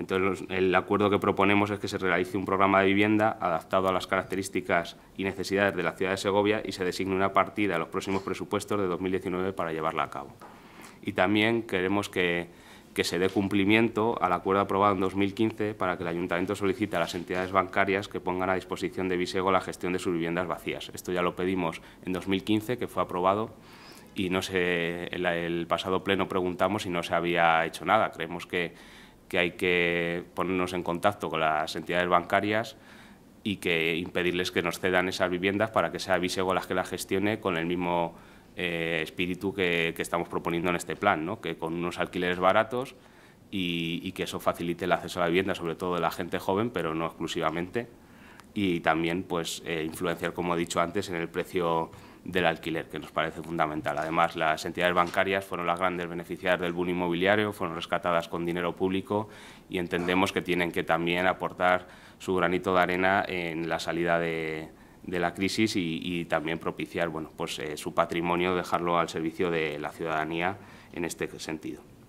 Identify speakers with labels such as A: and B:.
A: Entonces, el acuerdo que proponemos es que se realice un programa de vivienda adaptado a las características y necesidades de la ciudad de Segovia y se designe una partida a los próximos presupuestos de 2019 para llevarla a cabo. Y también queremos que, se dé cumplimiento al acuerdo aprobado en 2015 para que el Ayuntamiento solicite a las entidades bancarias que pongan a disposición de Visego la gestión de sus viviendas vacías. Esto ya lo pedimos en 2015, que fue aprobado, y no se, el, el pasado pleno preguntamos si no se había hecho nada. Creemos que que hay que ponernos en contacto con las entidades bancarias y que impedirles que nos cedan esas viviendas para que sea Visego las que las gestione con el mismo eh, espíritu que, estamos proponiendo en este plan, ¿no? que con unos alquileres baratos y que eso facilite el acceso a la vivienda, sobre todo de la gente joven, pero no exclusivamente y también pues, eh, influenciar, como he dicho antes, en el precio del alquiler, que nos parece fundamental. Además, las entidades bancarias fueron las grandes beneficiarias del boom inmobiliario, fueron rescatadas con dinero público y entendemos que tienen que también aportar su granito de arena en la salida de, la crisis y, también propiciar pues, eh, su patrimonio, dejarlo al servicio de la ciudadanía en este sentido.